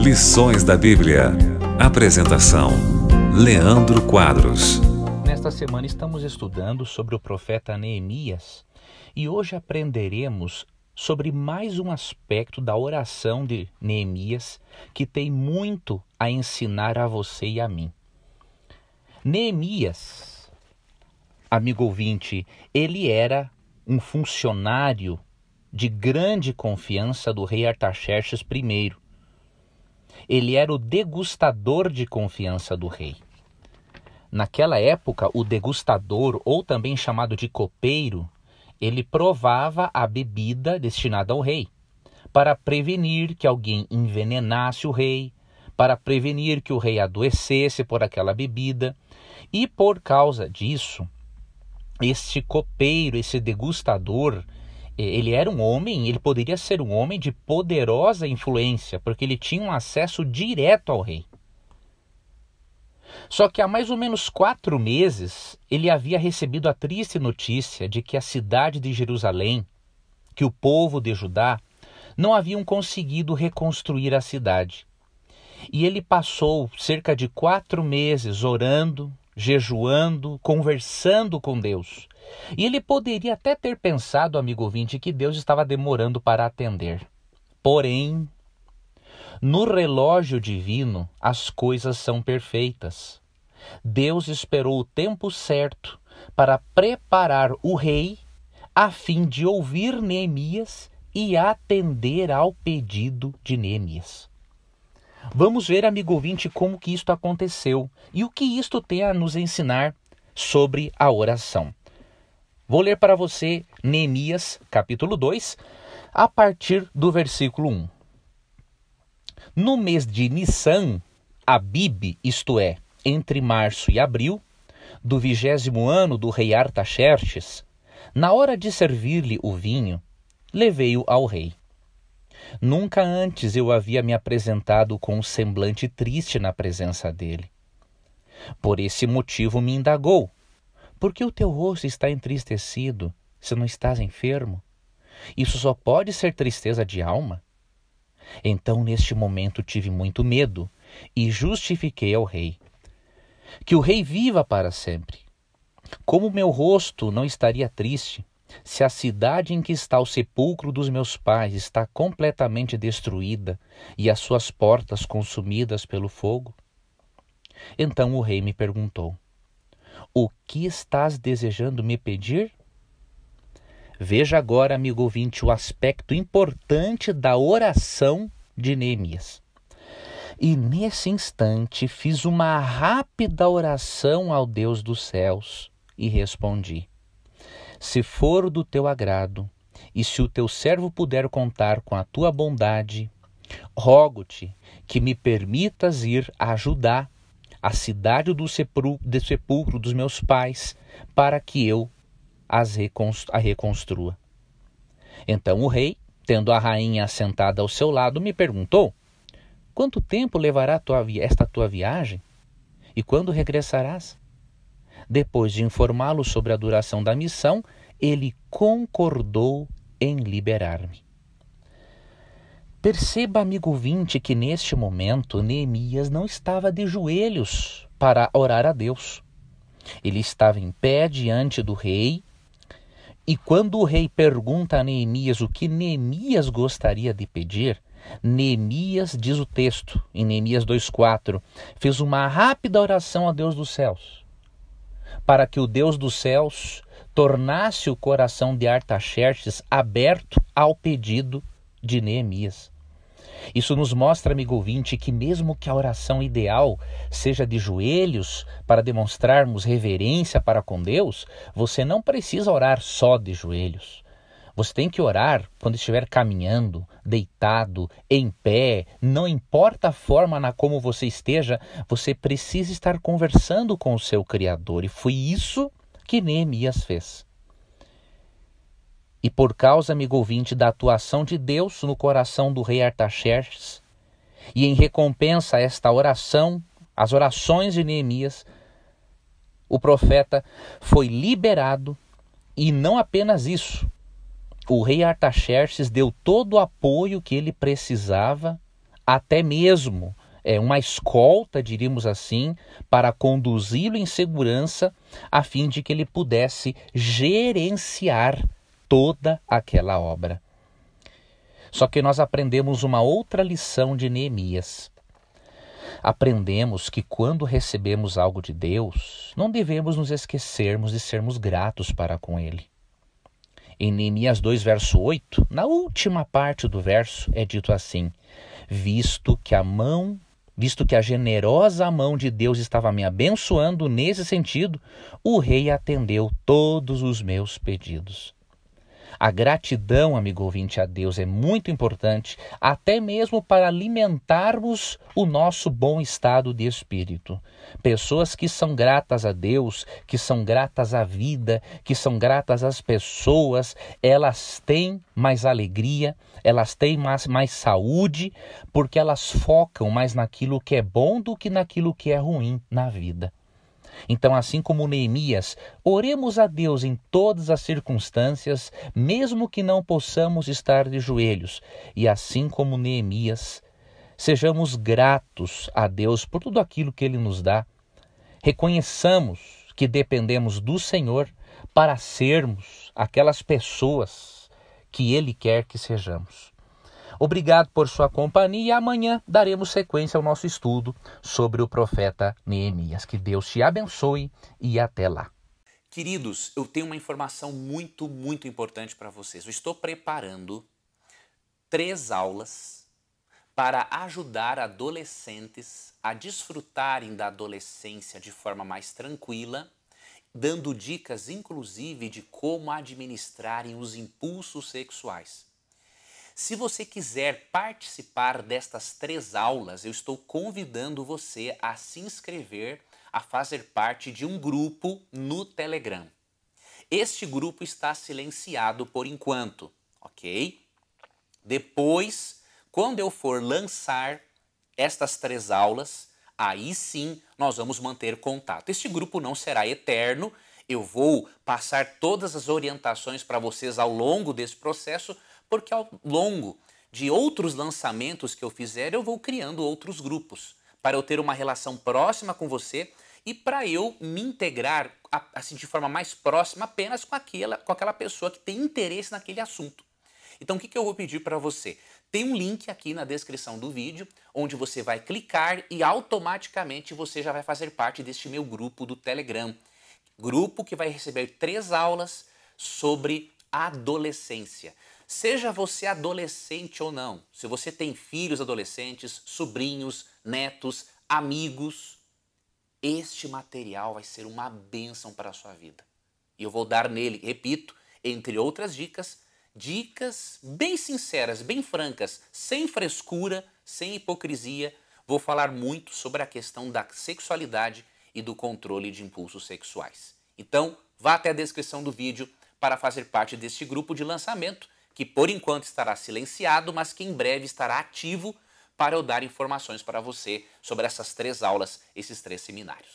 Lições da Bíblia. Apresentação: Leandro Quadros. Nesta semana estamos estudando sobre o profeta Neemias e hoje aprenderemos sobre mais um aspecto da oração de Neemias que tem muito a ensinar a você e a mim. Neemias, amigo ouvinte, ele era um funcionário de grande confiança do rei Artaxerxes I. Ele era o degustador de confiança do rei. Naquela época, o degustador, ou também chamado de copeiro, ele provava a bebida destinada ao rei, para prevenir que alguém envenenasse o rei, para prevenir que o rei adoecesse por aquela bebida, e por causa disso, este copeiro, esse degustador, ele era um homem, ele poderia ser um homem de poderosa influência, porque ele tinha um acesso direto ao rei. Só que há mais ou menos quatro meses ele havia recebido a triste notícia de que a cidade de Jerusalém, que o povo de Judá, não haviam conseguido reconstruir a cidade. E ele passou cerca de quatro meses orando, jejuando, conversando com Deus. E ele poderia até ter pensado, amigo ouvinte, que Deus estava demorando para atender. Porém, no relógio divino, as coisas são perfeitas. Deus esperou o tempo certo para preparar o rei a fim de ouvir Neemias e atender ao pedido de Neemias. Vamos ver, amigo ouvinte, como que isto aconteceu e o que isto tem a nos ensinar sobre a oração. Vou ler para você Neemias, capítulo 2, a partir do versículo 1. No mês de Nissan, Abib, isto é, entre março e abril, do vigésimo ano do rei Artaxerxes, na hora de servir-lhe o vinho, levei-o ao rei. Nunca antes eu havia me apresentado com um semblante triste na presença dele. Por esse motivo me indagou: Por que o teu rosto está entristecido se não estás enfermo? Isso só pode ser tristeza de alma? Então, neste momento, tive muito medo e justifiquei ao rei: Que o rei viva para sempre. Como meu rosto não estaria triste se a cidade em que está o sepulcro dos meus pais está completamente destruída e as suas portas consumidas pelo fogo? Então o rei me perguntou: O que estás desejando me pedir? Veja agora, amigo ouvinte, o aspecto importante da oração de Neemias. E nesse instante fiz uma rápida oração ao Deus dos céus e respondi: se for do teu agrado, e se o teu servo puder contar com a tua bondade, rogo-te que me permitas ir a Judá, a cidade do sepulcro dos meus pais, para que eu as a reconstrua. Então o rei, tendo a rainha assentada ao seu lado, me perguntou: Quanto tempo levará tua esta tua viagem? E quando regressarás? Depois de informá-lo sobre a duração da missão, ele concordou em liberar-me. Perceba, amigo vinte, que neste momento Neemias não estava de joelhos para orar a Deus. Ele estava em pé diante do rei, e quando o rei pergunta a Neemias o que Neemias gostaria de pedir, Neemias, diz o texto, em Neemias 2,4, fez uma rápida oração a Deus dos céus para que o Deus dos céus tornasse o coração de Artaxerxes aberto ao pedido de Neemias. Isso nos mostra, amigo ouvinte, que mesmo que a oração ideal seja de joelhos para demonstrarmos reverência para com Deus, você não precisa orar só de joelhos. Você tem que orar quando estiver caminhando, deitado, em pé, não importa a forma na como você esteja, você precisa estar conversando com o seu Criador. E foi isso que Neemias fez. E por causa, amigo ouvinte, da atuação de Deus no coração do rei Artaxerxes, e em recompensa a esta oração, as orações de Neemias, o profeta foi liberado e não apenas isso, o rei Artaxerxes deu todo o apoio que ele precisava, até mesmo é, uma escolta, diríamos assim, para conduzi-lo em segurança, a fim de que ele pudesse gerenciar toda aquela obra. Só que nós aprendemos uma outra lição de Neemias. Aprendemos que quando recebemos algo de Deus, não devemos nos esquecermos de sermos gratos para com Ele. Em Neemias 2, verso 8, na última parte do verso, é dito assim: Visto que a mão, visto que a generosa mão de Deus estava me abençoando nesse sentido, o rei atendeu todos os meus pedidos. A gratidão, amigo ouvinte, a Deus é muito importante, até mesmo para alimentarmos o nosso bom estado de espírito. Pessoas que são gratas a Deus, que são gratas à vida, que são gratas às pessoas, elas têm mais alegria, elas têm mais, mais saúde, porque elas focam mais naquilo que é bom do que naquilo que é ruim na vida. Então, assim como Neemias, oremos a Deus em todas as circunstâncias, mesmo que não possamos estar de joelhos. E assim como Neemias, sejamos gratos a Deus por tudo aquilo que ele nos dá. Reconheçamos que dependemos do Senhor para sermos aquelas pessoas que ele quer que sejamos. Obrigado por sua companhia e amanhã daremos sequência ao nosso estudo sobre o profeta Neemias. Que Deus te abençoe e até lá. Queridos, eu tenho uma informação muito, muito importante para vocês. Eu estou preparando três aulas para ajudar adolescentes a desfrutarem da adolescência de forma mais tranquila, dando dicas, inclusive, de como administrarem os impulsos sexuais. Se você quiser participar destas três aulas, eu estou convidando você a se inscrever, a fazer parte de um grupo no Telegram. Este grupo está silenciado por enquanto, ok? Depois, quando eu for lançar estas três aulas, aí sim nós vamos manter contato. Este grupo não será eterno, eu vou passar todas as orientações para vocês ao longo desse processo, porque ao longo de outros lançamentos que eu fizer, eu vou criando outros grupos para eu ter uma relação próxima com você e para eu me integrar assim de forma mais próxima apenas com aquela com aquela pessoa que tem interesse naquele assunto. Então o que, que eu vou pedir para você? Tem um link aqui na descrição do vídeo onde você vai clicar e automaticamente você já vai fazer parte deste meu grupo do Telegram. Grupo que vai receber três aulas sobre adolescência. Seja você adolescente ou não, se você tem filhos adolescentes, sobrinhos, netos, amigos, este material vai ser uma bênção para a sua vida. E eu vou dar nele, repito, entre outras dicas, dicas bem sinceras, bem francas, sem frescura, sem hipocrisia. Vou falar muito sobre a questão da sexualidade e do controle de impulsos sexuais. Então, vá até a descrição do vídeo para fazer parte deste grupo de lançamento que por enquanto estará silenciado, mas que em breve estará ativo para eu dar informações para você sobre essas três aulas, esses três seminários.